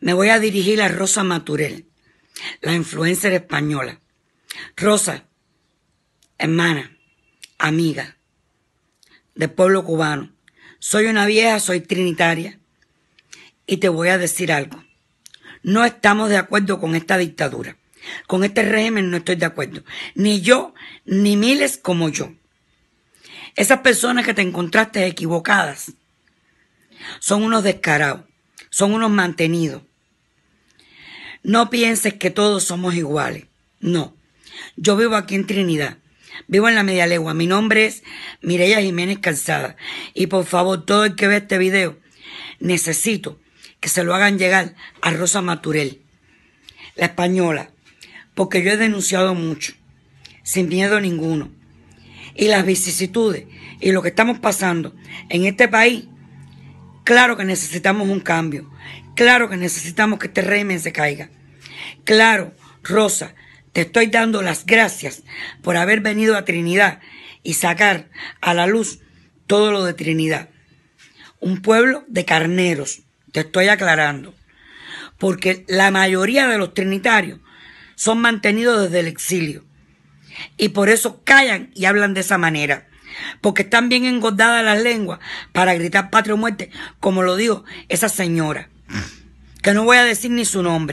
Me voy a dirigir a Rosa Maturel, la influencer española. Rosa, hermana, amiga del pueblo cubano. Soy una vieja, soy trinitaria y te voy a decir algo. No estamos de acuerdo con esta dictadura. Con este régimen no estoy de acuerdo. Ni yo, ni miles como yo. Esas personas que te encontraste equivocadas son unos descarados son unos mantenidos. No pienses que todos somos iguales. No. Yo vivo aquí en Trinidad. Vivo en la media legua. Mi nombre es Mireya Jiménez Calzada. Y por favor, todo el que ve este video, necesito que se lo hagan llegar a Rosa Maturel, la española, porque yo he denunciado mucho, sin miedo ninguno. Y las vicisitudes y lo que estamos pasando en este país Claro que necesitamos un cambio. Claro que necesitamos que este régimen se caiga. Claro, Rosa, te estoy dando las gracias por haber venido a Trinidad y sacar a la luz todo lo de Trinidad. Un pueblo de carneros, te estoy aclarando. Porque la mayoría de los trinitarios son mantenidos desde el exilio. Y por eso callan y hablan de esa manera porque están bien engordadas las lenguas para gritar patria o muerte, como lo dijo esa señora, que no voy a decir ni su nombre.